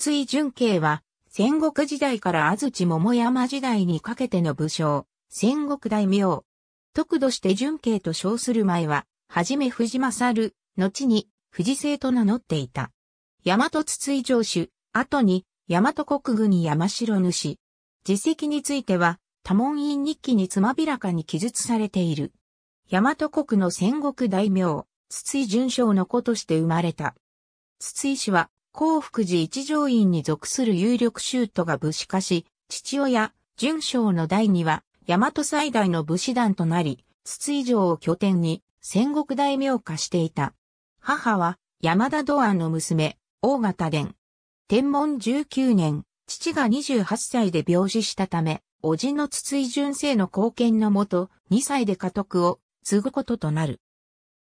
筒井純慶は、戦国時代から安土桃山時代にかけての武将、戦国大名。特度して純慶と称する前は、はじめ藤勝、後に藤聖と名乗っていた。大和筒井城主、後に大和国軍山城主。実績については、多門院日記につまびらかに記述されている。大和国の戦国大名、筒井淳将の子として生まれた。筒井氏は幸福寺一条院に属する有力州都が武士化し、父親、淳将の代には、大和最大の武士団となり、筒井城を拠点に戦国大名化していた。母は山田道安の娘、大型伝。天文19年、父が28歳で病死したため、叔父の筒井純正の貢献のもと、2歳で家督を継ぐこととなる。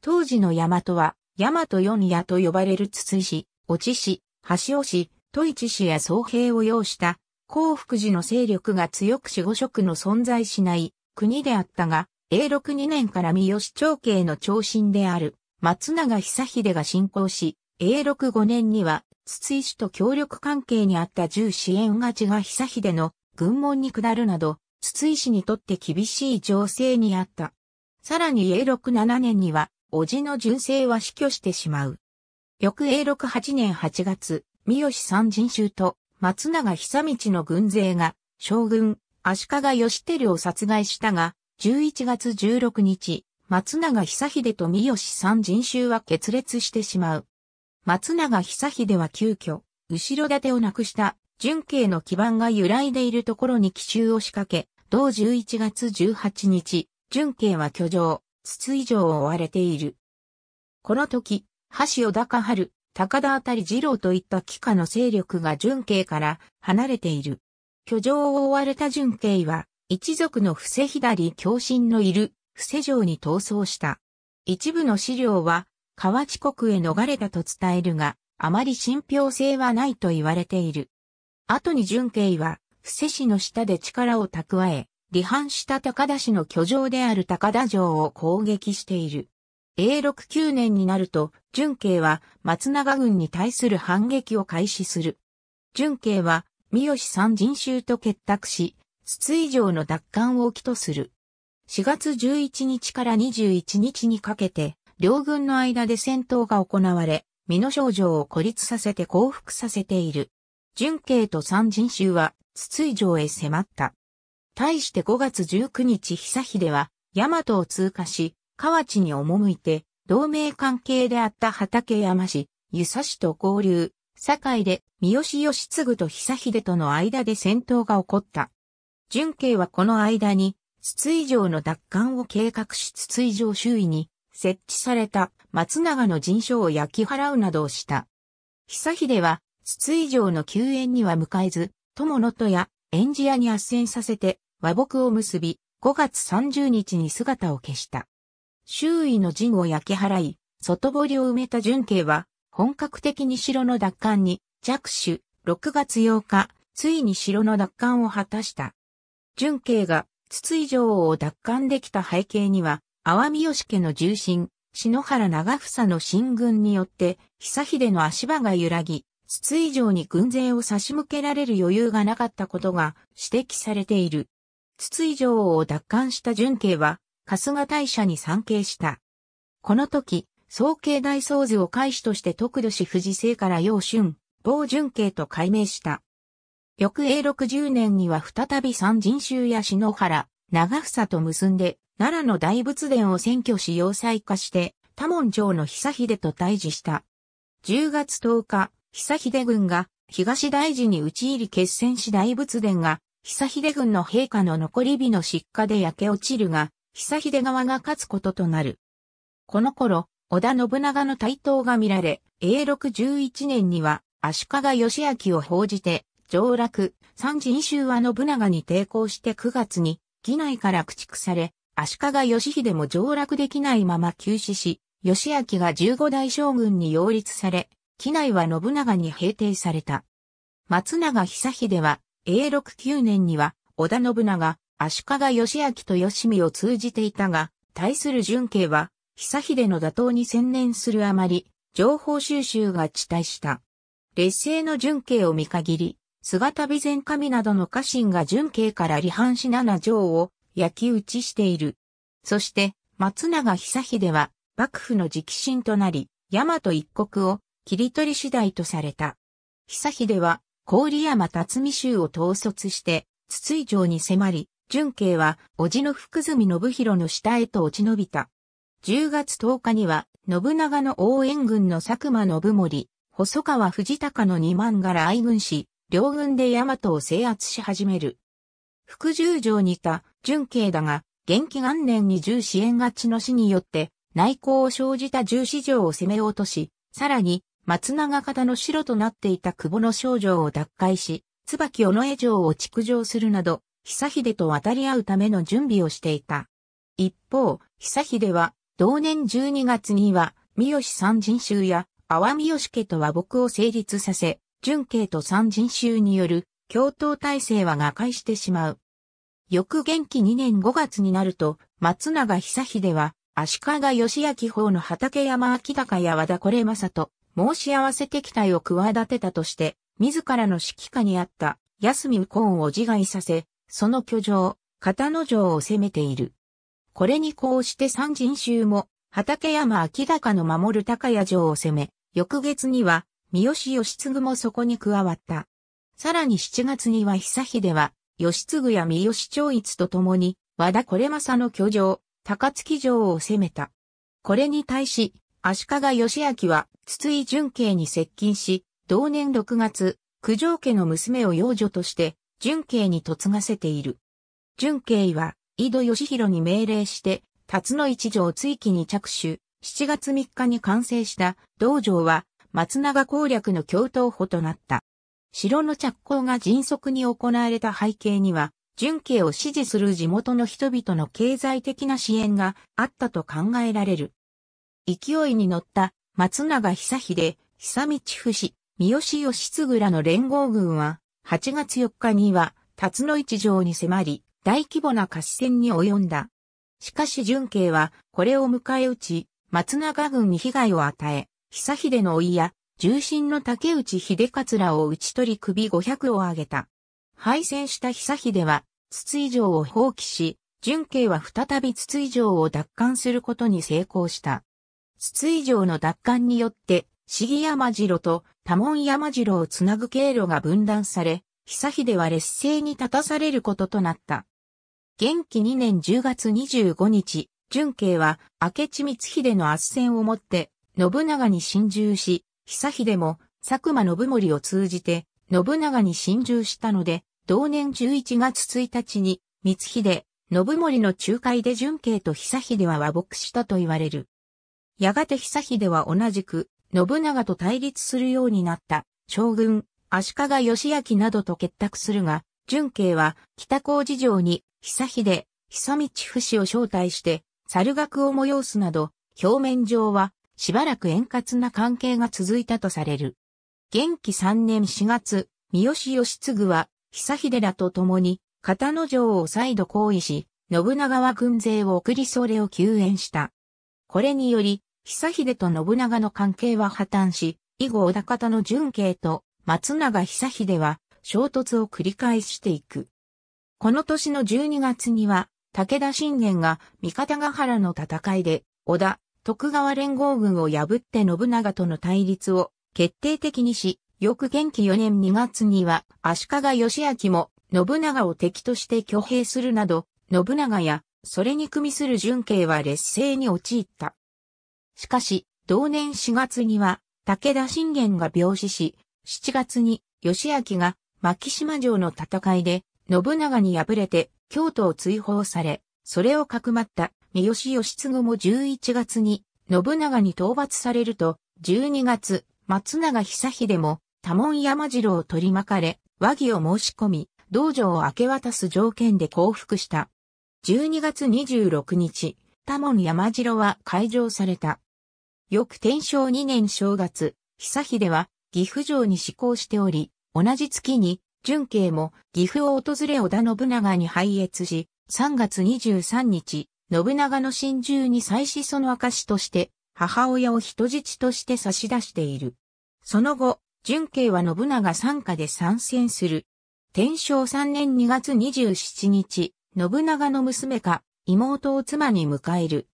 当時の大和は、大和四夜と呼ばれる筒井氏、越智氏、橋尾氏、戸市氏や総兵を要した幸福寺の勢力が強く守護職の存在しない国であったが、永禄2年から三好長兄の長身である松永久秀が進行し、永禄5年には筒井氏と協力関係にあった重支援がちが久秀の軍門に下るなど、筒井氏にとって厳しい情勢にあった。さらに永禄7年には、叔父の純正は死去してしまう。翌永禄8年8月、三好三人衆と松永久道の軍勢が将軍足利義輝を殺害したが、11月16日、松永久秀と三好三人衆は決裂してしまう。松永久秀は急遽、後ろ盾をなくした、純慶の基盤が揺らいでいるところに奇襲を仕掛け、同11月18日、純慶は居城、筒井城を追われている。この時、橋尾高春、高田あたり二郎といった帰下の勢力が純慶から離れている。居城を追われた純慶は、一族の伏せ左共心のいる伏せ城に逃走した。一部の資料は、河内国へ逃れたと伝えるが、あまり信憑性はないと言われている。後に純慶は、伏せ氏の下で力を蓄え、離反した高田氏の居城である高田城を攻撃している。A69 年になると、純慶は松永軍に対する反撃を開始する。純慶は三好三人衆と結託し、筒井城の奪還を起とする。4月11日から21日にかけて、両軍の間で戦闘が行われ、美濃少女を孤立させて降伏させている。純慶と三人衆は、筒井城へ迫った。対して5月19日久秀は、大和を通過し、河内に赴いて、同盟関係であった畠山氏、湯佐氏と交流、堺で三好義継と久秀との間で戦闘が起こった。純慶はこの間に、筒井城の奪還を計画し筒井城周囲に設置された松永の陣所を焼き払うなどをした。久秀は筒井城の救援には向かえず、友のとや演じ屋に圧戦させて和睦を結び、5月30日に姿を消した。周囲の陣を焼き払い、外堀を埋めた純慶は、本格的に城の奪還に着手、6月8日、ついに城の奪還を果たした。純慶が筒井城を奪還できた背景には、淡見義家の重臣、篠原長房の進軍によって、久秀の足場が揺らぎ、筒井城に軍勢を差し向けられる余裕がなかったことが指摘されている。筒井城を奪還した純慶は、春日大社に参詣した。この時、総慶大僧図を開始として徳土氏富士生から陽春、某順慶と改名した。翌永60年には再び三人衆や篠原、長房と結んで、奈良の大仏殿を占拠し要塞化して、多門城の久秀と対峙した。10月10日、久秀軍が東大寺に打ち入り決戦し大仏殿が、久秀軍の陛下の残り火の失火で焼け落ちるが、久秀側が勝つこととなる。この頃、織田信長の台頭が見られ、永禄11年には足利義明を報じて、上洛、三次二州は信長に抵抗して9月に、議内から駆逐され、足利義秀も上洛できないまま休止し、義明が15代将軍に擁立され、機内は信長に平定された。松永久秀は、永禄9年には、織田信長、足利義明と義美を通じていたが、対する純慶は、久秀の打倒に専念するあまり、情報収集が遅滞した。劣勢の純慶を見限り、姿備前神などの家臣が純慶から離反し七条を焼き打ちしている。そして、松永久秀は、幕府の直進となり、大和一国を切り取り次第とされた。久秀は、郡山辰巳州を統率して、筒井城に迫り、純慶は、叔父の福住信弘の下へと落ち延びた。10月10日には、信長の応援軍の佐久間信盛、細川藤隆の2万柄愛軍士、両軍で大和を制圧し始める。副十条にいた純慶だが、元気元年に重支援勝ちの死によって、内向を生じた重四条を攻め落とし、さらに、松永方の城となっていた久保の少女を奪回し、椿尾上城を築城するなど、久秀と渡り合うための準備をしていた。一方、久秀は、同年12月には、三好三人衆や、阿波三好家と和睦を成立させ、純慶と三人衆による、共闘体制は瓦解してしまう。翌元気2年5月になると、松永久秀は、足利義明法の畠山明高や和田これ正と、申し合わせ敵対を企てたとして、自らの指揮下にあった、安見右近を自害させ、その居城、片野城を攻めている。これにこうして三人衆も、畠山明高の守る高屋城を攻め、翌月には、三好義継もそこに加わった。さらに7月には久秀は、義継や三好長一と共に、和田これまさの居城、高槻城を攻めた。これに対し、足利義明は、筒井純慶に接近し、同年6月、九条家の娘を養女として、純慶に嫁がせている。純慶は、井戸義弘に命令して、辰野一条追記に着手、7月3日に完成した道場は、松永攻略の共闘補となった。城の着工が迅速に行われた背景には、純慶を支持する地元の人々の経済的な支援があったと考えられる。勢いに乗った松永久秀、久道不死、三好義継らの連合軍は、8月4日には、辰野市城に迫り、大規模な合戦に及んだ。しかし純慶は、これを迎え撃ち、松永軍に被害を与え、久秀のいや、重臣の竹内秀勝らを討ち取り首500を挙げた。敗戦した久秀は、筒井城を放棄し、純慶は再び筒井城を奪還することに成功した。筒井城の奪還によって、杉山城と多門山城をつなぐ経路が分断され、久秀は劣勢に立たされることとなった。元気2年10月25日、純慶は明智光秀の圧戦をもって信長に侵入し、久秀も佐久間信盛を通じて信長に侵入したので、同年11月1日に光秀、信盛の仲介で純慶と久秀は和睦したと言われる。やがて久秀は同じく信長と対立するようになった将軍、足利義明などと結託するが、純慶は北高寺城に久秀、久道不死を招待して猿楽を催すなど、表面上はしばらく円滑な関係が続いたとされる。元気3年4月、三好義継は久秀らと共に片野城を再度行為し、信長は軍勢を送りそれを救援した。これにより、久秀と信長の関係は破綻し、以後織田方の純慶と松永久秀は衝突を繰り返していく。この年の12月には、武田信玄が三方ヶ原の戦いで、織田、徳川連合軍を破って信長との対立を決定的にし、翌元気4年2月には足利義明も信長を敵として挙兵するなど、信長やそれに組みする純慶は劣勢に陥った。しかし、同年4月には、武田信玄が病死し、7月に、義明が、牧島城の戦いで、信長に敗れて、京都を追放され、それをかくまった、三好義継も11月に、信長に討伐されると、12月、松永久秀も、多門山城を取り巻かれ、和議を申し込み、道場を明け渡す条件で降伏した。12月26日、多門山城は開城された。翌天正2年正月、久秀は岐阜城に施行しており、同じ月に、純慶も岐阜を訪れ織田信長に拝謁し、3月23日、信長の心中に再始その証として、母親を人質として差し出している。その後、純慶は信長参加で参戦する。天正3年2月27日、信長の娘か妹を妻に迎える。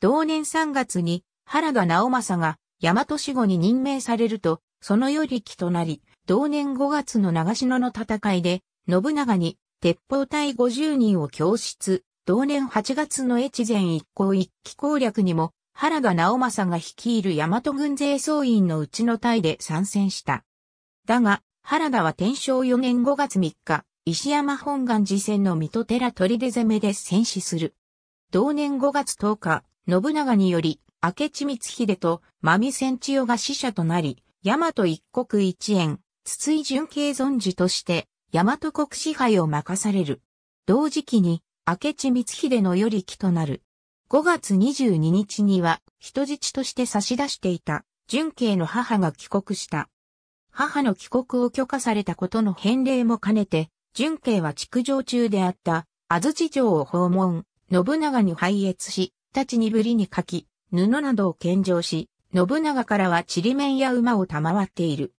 同年3月に原田直政が大和死後に任命されると、そのより力となり、同年5月の長篠の戦いで、信長に鉄砲隊50人を供出、同年8月の越前一向一騎攻略にも、原田直政が率いる大和軍勢総員のうちの隊で参戦した。だが、原田は天正4年5月3日、石山本願寺戦の水戸寺砦攻めで戦死する。同年5月10日、信長により、明智光秀と真見千千代が死者となり、大和一国一円、筒井純慶存寺として、大和国支配を任される。同時期に、明智光秀のより木となる。5月22日には、人質として差し出していた、純慶の母が帰国した。母の帰国を許可されたことの返礼も兼ねて、純慶は築城中であった、安土城を訪問、信長に拝謁し、立ちにぶりに書き、布などを献上し、信長からはちりめんや馬を賜っている。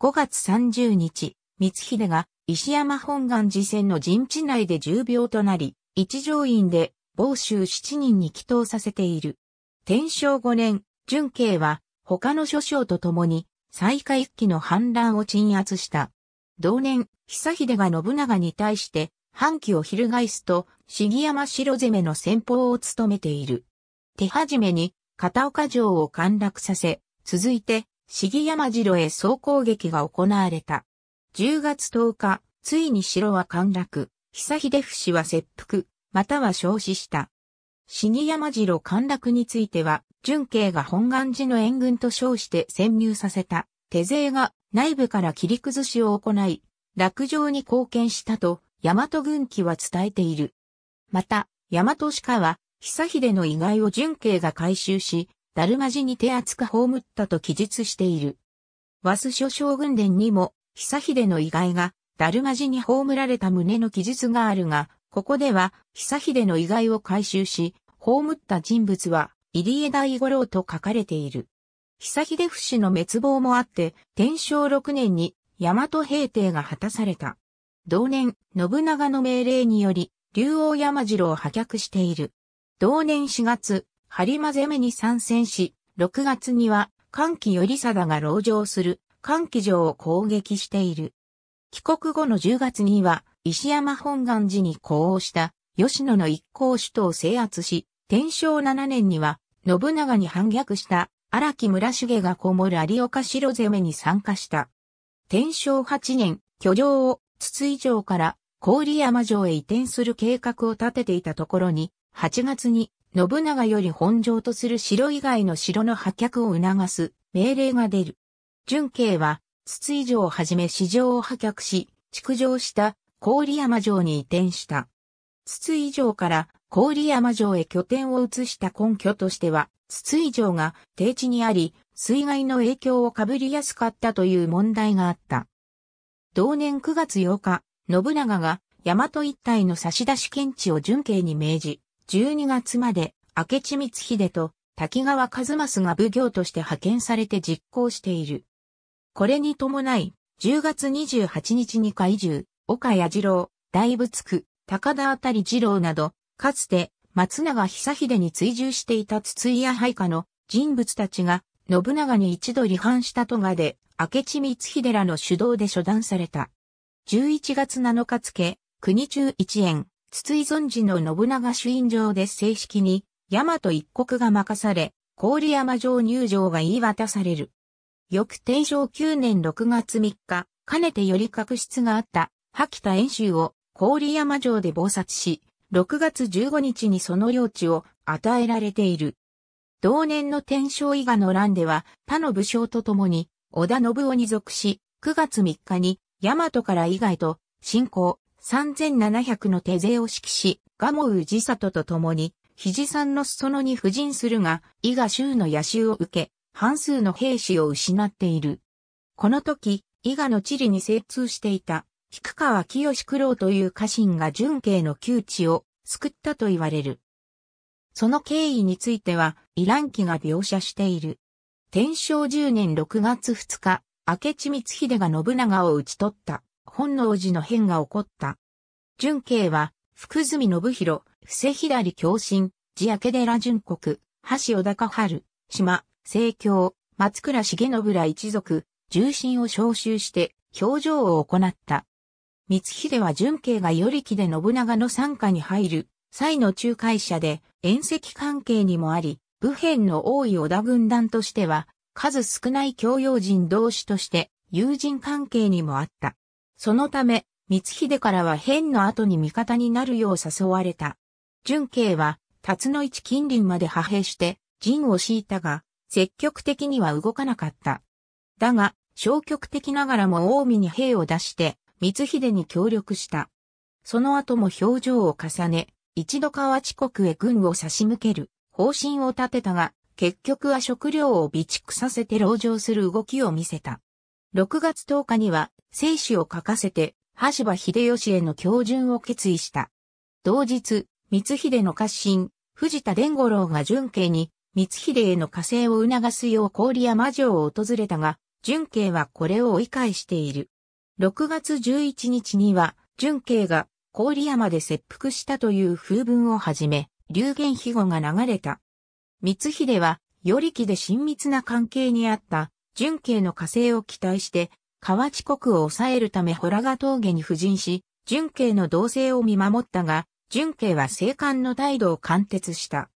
5月30日、光秀が石山本願寺戦の陣地内で重病となり、一条院で房州7人に祈祷させている。天正5年、淳慶は他の諸将と共に最下一期の反乱を鎮圧した。同年、久秀が信長に対して、反旗を翻すと、杉山城攻めの先方を務めている。手始めに片岡城を陥落させ、続いて、議山城へ総攻撃が行われた。10月10日、ついに城は陥落、久秀氏は切腹、または焼死した。議山城陥落については、純慶が本願寺の援軍と称して潜入させた、手勢が内部から切り崩しを行い、落城に貢献したと、大和軍機は伝えている。また、大和鹿は、久秀の遺骸を純慶が回収し、ダルマ寺に手厚く葬ったと記述している。和須諸将軍伝にも、久秀の遺骸が、ダルマ寺に葬られた旨の記述があるが、ここでは、久秀の遺骸を回収し、葬った人物は、入江大五郎と書かれている。久秀不死の滅亡もあって、天正6年に、大和平定が果たされた。同年、信長の命令により、竜王山城を破却している。同年4月、張間攻めに参戦し、6月には、歓喜頼貞が籠城する、歓喜城を攻撃している。帰国後の10月には、石山本願寺に呼応した、吉野の一行首都を制圧し、天正7年には、信長に反逆した、荒木村重がこもる有岡城攻めに参加した。天正8年、居城を筒井城から郡山城へ移転する計画を立てていたところに、8月に信長より本城とする城以外の城の破却を促す命令が出る。純慶は、筒井城をはじめ市場を破却し、築城した郡山城に移転した。筒井城から郡山城へ拠点を移した根拠としては、筒井城が低地にあり、水害の影響をかぶりやすかったという問題があった。同年9月8日、信長が大和一帯の差出検地を純慶に命じ、12月まで明智光秀と滝川一正が奉行として派遣されて実行している。これに伴い、10月28日に海中、岡谷次郎、大仏区、高田あたり次郎など、かつて松永久秀に追従していた筒井や配下の人物たちが、信長に一度離反した都がで、明智光秀らの主導で処断された。11月7日付、国中一円、筒井存寺の信長主因城で正式に、大和一国が任され、郡山城入城が言い渡される。翌天正9年6月3日、かねてより確執があった、吐田演習を郡山城で謀殺し、6月15日にその領地を与えられている。同年の天正伊賀の乱では、他の武将と共に、織田信夫に属し、9月3日に、大和から伊賀へと、進行。3700の手勢を指揮し、ウジサ里と共に、肘さんの裾野に布陣するが、伊賀州の野州を受け、半数の兵士を失っている。この時、伊賀の地理に精通していた、菊川清九郎という家臣が純慶の窮地を救ったと言われる。その経緯については、イラン記が描写している。天正十年6月2日、明智光秀が信長を討ち取った。本能寺の変が起こった。純慶は、福住信弘、布施左共振、地明寺純国、橋尾高春、島、聖教、松倉重信ら一族、重臣を召集して、表情を行った。光秀は純慶が与木で信長の参加に入る、際の仲介者で、遠赤関係にもあり、武変の多い織田軍団としては、数少ない教養人同士として、友人関係にもあった。そのため、光秀からは変の後に味方になるよう誘われた。純慶は、辰の市近隣まで派兵して、陣を敷いたが、積極的には動かなかった。だが、消極的ながらも近江に兵を出して、光秀に協力した。その後も表情を重ね、一度川地国へ軍を差し向ける方針を立てたが、結局は食料を備蓄させて籠城する動きを見せた。6月10日には生死を書かせて、橋場秀吉への教順を決意した。同日、光秀の家臣、藤田伝五郎が純慶に、光秀への加勢を促すよう郡山城を訪れたが、純慶はこれを追い返している。6月11日には、純慶が郡山で切腹したという風文をはじめ、流言飛語が流れた。光秀は、り木で親密な関係にあった、純慶の加勢を期待して、河内国を抑えるため洞賀峠に布陣し、純慶の動静を見守ったが、純慶は生還の態度を貫徹した。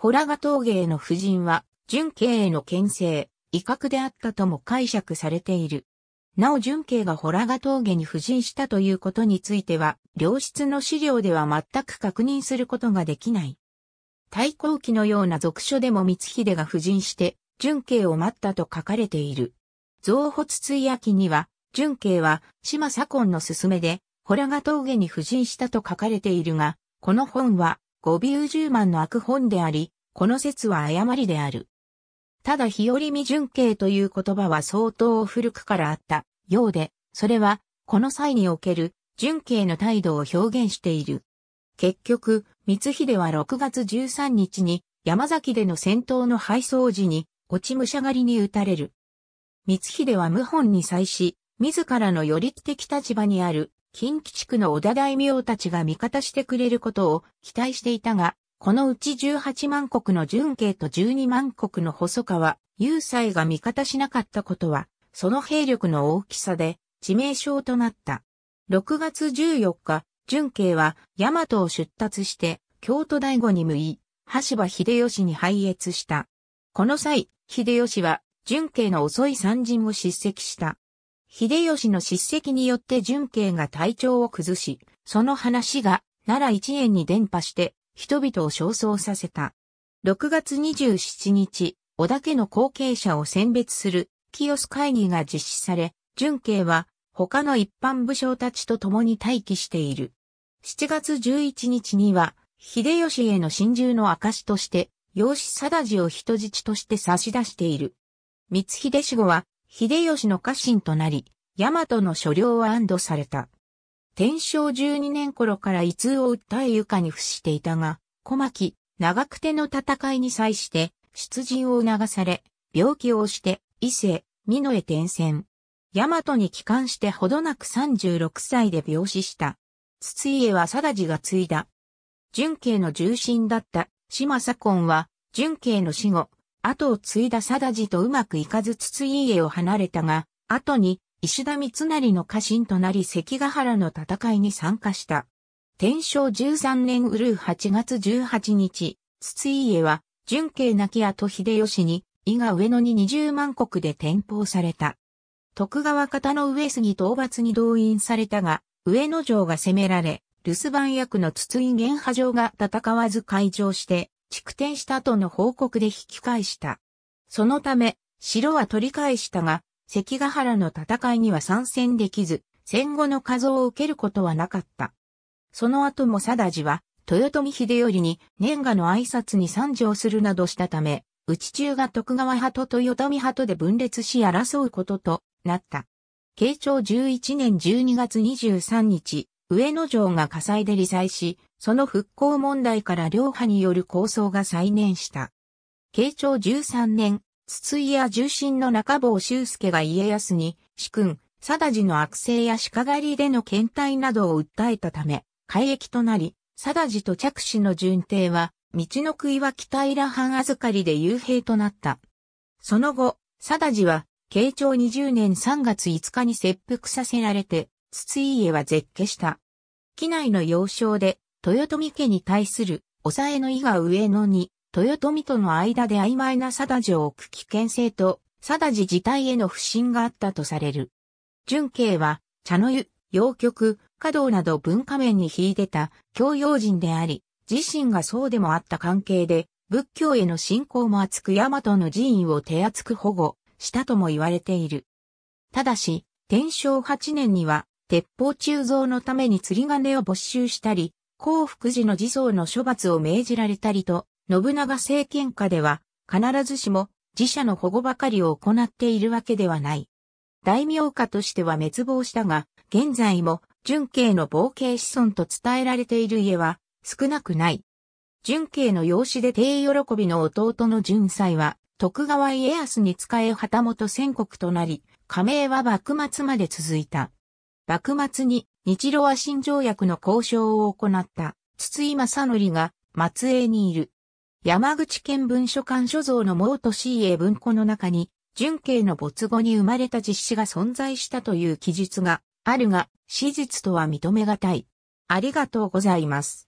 洞賀峠への布陣は、純慶への牽制、威嚇であったとも解釈されている。なお純慶が洞賀峠に布陣したということについては、良質の資料では全く確認することができない。太閤記のような俗書でも光秀が布陣して、純慶を待ったと書かれている。増発追秋には、純慶は島左近の勧めで、ホラが峠に布陣したと書かれているが、この本は、五尾十万の悪本であり、この説は誤りである。ただ日和見純慶という言葉は相当古くからあったようで、それは、この際における純慶の態度を表現している。結局、光秀は6月13日に山崎での戦闘の敗走時に、落ち武者狩りに撃たれる。光秀は謀反に際し、自らのより的立場にある、近畿地区の織田大名たちが味方してくれることを期待していたが、このうち18万国の純慶と12万国の細川、雄斎が味方しなかったことは、その兵力の大きさで致命傷となった。6月14日、純慶は大和を出立して、京都大悟に向い、羽柴秀吉に拝謁した。この際、秀吉は純慶の遅い参陣を叱責した。秀吉の叱責によって純慶が体調を崩し、その話が奈良一円に伝播して人々を焦燥させた。6月27日、織田家の後継者を選別する清須会議が実施され、純慶は他の一般武将たちと共に待機している。7月11日には、秀吉への心中の証として、養子定治を人質として差し出している。光秀死後は、秀吉の家臣となり、大和の所領は安堵された。天正十二年頃から胃痛を訴え床に伏していたが、小牧、長久手の戦いに際して、出陣を促され、病気をして、伊勢、美濃へ転戦。大和に帰還してほどなく36歳で病死した。筒家は定地が継いだ。純慶の重臣だった島左近は、純慶の死後、後を継いだ貞治とうまくいかず筒井家を離れたが、後に石田三成の家臣となり関ヶ原の戦いに参加した。天正13年うるう8月18日、筒井家は、純慶亡き後秀吉に、伊賀上野に20万国で転封された。徳川方の上杉討伐に動員されたが、上野城が攻められ、留守番役の筒井玄波城が戦わず開城して、築転したとの報告で引き返した。そのため、城は取り返したが、関ヶ原の戦いには参戦できず、戦後の像を受けることはなかった。その後も貞治は、豊臣秀頼に年賀の挨拶に参上するなどしたため、内中が徳川派と豊臣派とで分裂し争うこととなった。慶長11年12月23日、上野城が火災で罹災し、その復興問題から両派による構想が再燃した。慶長13年、筒井や重臣の中坊修介が家康に、主君、貞治の悪性や鹿狩りでの検体などを訴えたため、改役となり、貞治と着手の巡帝は、道の杭は北平藩預かりで幽閉となった。その後、貞治は、慶長20年3月5日に切腹させられて、筒井家は絶景した。機内の要衝で、豊臣家に対する、抑えの伊賀上野に、豊臣との間で曖昧な定治を置く危険性と、定治自体への不信があったとされる。純慶は、茶の湯、洋曲、華道など文化面に秀でた教養人であり、自身がそうでもあった関係で、仏教への信仰も厚く大和の寺院を手厚く保護したとも言われている。ただし、天正8年には鉄砲鋳造のために釣り金を没収したり、幸福寺の自僧の処罰を命じられたりと、信長政権下では、必ずしも自社の保護ばかりを行っているわけではない。大名家としては滅亡したが、現在も純慶の冒険子孫と伝えられている家は少なくない。純慶の養子で低喜びの弟の純才は、徳川家康に仕え旗本宣国となり、加盟は幕末まで続いた。幕末に日露和親条約の交渉を行った筒井正則が松江にいる。山口県文書館所蔵の毛市家文庫の中に、純慶の没後に生まれた実施が存在したという記述があるが、史実とは認めがたい。ありがとうございます。